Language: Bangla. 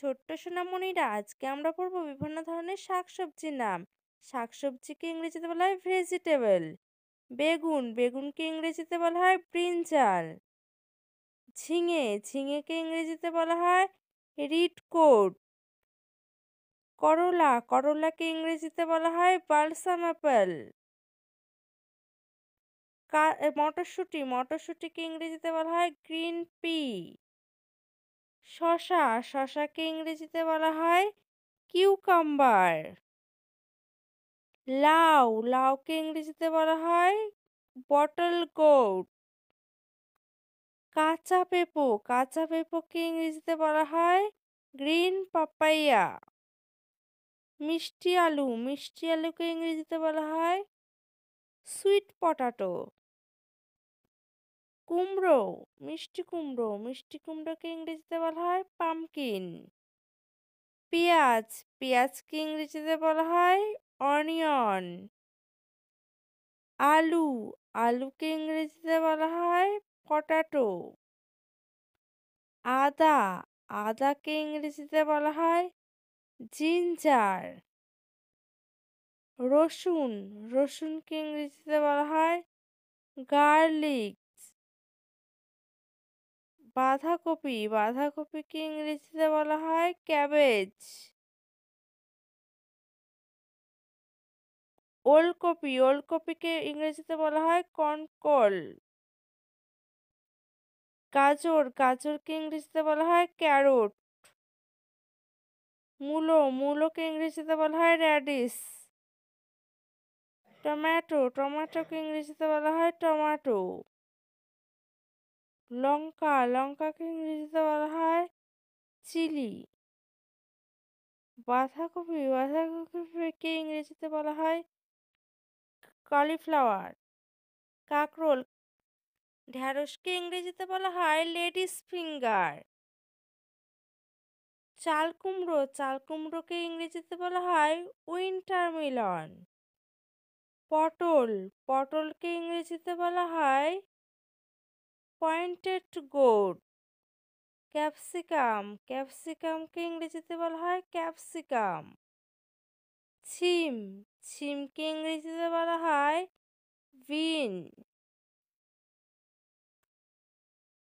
ছোট্ট সোনামণিরা আজকে আমরা পড়বো বিভিন্ন ধরনের শাকসবজির নাম শাকসবজিকে ইংরেজিতে বলা হয় ভেজিটেবল বেগুন বেগুনকে ইংরেজিতে বলা হয় ব্রিঞ্জাল ঝিঙে ঝিঙেকে ইংরেজিতে বলা হয় রিটকোট করলা করলাকে ইংরেজিতে বলা হয় বালসাম অ্যাপেল মটরশুঁটি মটরশুঁটিকে ইংরেজিতে বলা হয় গ্রিন পি শশা শশাকে ইংরেজিতে বলা হয় কিউকাম্বার লাউ লাউকে ইংরেজিতে বলা হয় বটল গোট কাঁচা পেঁপো কাঁচা পেঁপোকে ইংরেজিতে বলা হয় গ্রিন পাপাইয়া মিষ্টি আলু মিষ্টি আলুকে ইংরেজিতে বলা হয় সুইট পটাটো কুমড়ো মিষ্টি কুমড়ো মিষ্টি কুমড়োকে ইংরেজিতে বলা হয় পামকিন পেঁয়াজ পেঁয়াজকে ইংরেজিতে বলা হয় অনিয়ন আলু আলুকে ইংরেজিতে বলা হয় পটাটো আদা আদাকে ইংরেজিতে বলা হয় জিঞ্জার রসুন রসুনকে ইংরেজিতে বলা হয় গার্লিক বাঁধাকপি বাঁধাকপিকে ইংরেজিতে বলা হয় ক্যাবেজ ওলকপি ওলকপিকে ইংরেজিতে বলা হয় কনকল গাজর গাজরকে ইংরেজিতে বলা হয় ক্যারোট মূলো মূলোকে ইংরেজিতে বলা হয় র্যাডিস টমেটো টমেটোকে ইংরেজিতে বলা হয় টমাটো লঙ্কা লঙ্কাকে ইংরেজিতে বলা হয় চিলি বাঁধাকপি বাঁধাকপিকে ইংরেজিতে বলা হয় কলিফ্লাওয়ার কাকরোল ঢ্যাঁড়সকে ইংরেজিতে বলা হয় লেডিস ফিঙ্গার চাল কুমড়ো চাল কুমড়োকে ইংরেজিতে বলা হয় উইন্টার মিলন পটল পটলকে ইংরেজিতে বলা হয় পয়েন্টেড গোড ক্যাপসিকাম ক্যাপসিকামকে ইংরেজিতে বলা হয় ক্যাপসিকাম ছিম ছিমকে ইংরেজিতে বলা হয় বিন